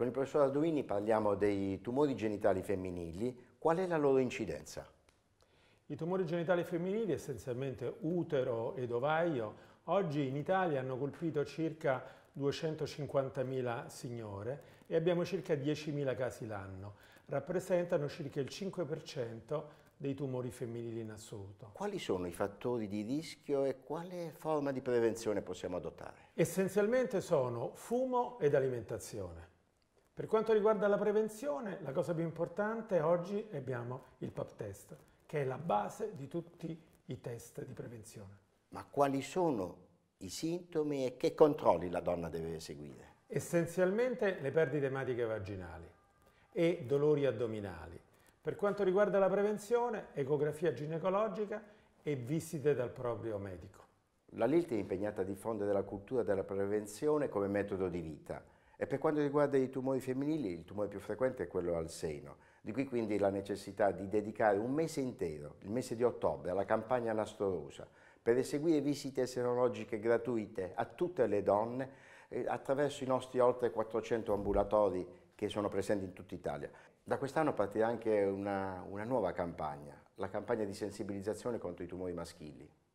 Con il professor Arduini parliamo dei tumori genitali femminili. Qual è la loro incidenza? I tumori genitali femminili, essenzialmente utero ed ovaio, oggi in Italia hanno colpito circa 250.000 signore e abbiamo circa 10.000 casi l'anno. Rappresentano circa il 5% dei tumori femminili in assoluto. Quali sono i fattori di rischio e quale forma di prevenzione possiamo adottare? Essenzialmente sono fumo ed alimentazione. Per quanto riguarda la prevenzione, la cosa più importante oggi abbiamo il pap test, che è la base di tutti i test di prevenzione. Ma quali sono i sintomi e che controlli la donna deve eseguire? Essenzialmente le perdite ematiche vaginali e dolori addominali. Per quanto riguarda la prevenzione, ecografia ginecologica e visite dal proprio medico. La LILT è impegnata a diffondere la cultura della prevenzione come metodo di vita e per quanto riguarda i tumori femminili, il tumore più frequente è quello al seno. Di qui quindi la necessità di dedicare un mese intero, il mese di ottobre, alla campagna Nastorosa, per eseguire visite serologiche gratuite a tutte le donne eh, attraverso i nostri oltre 400 ambulatori che sono presenti in tutta Italia. Da quest'anno partirà anche una, una nuova campagna, la campagna di sensibilizzazione contro i tumori maschili.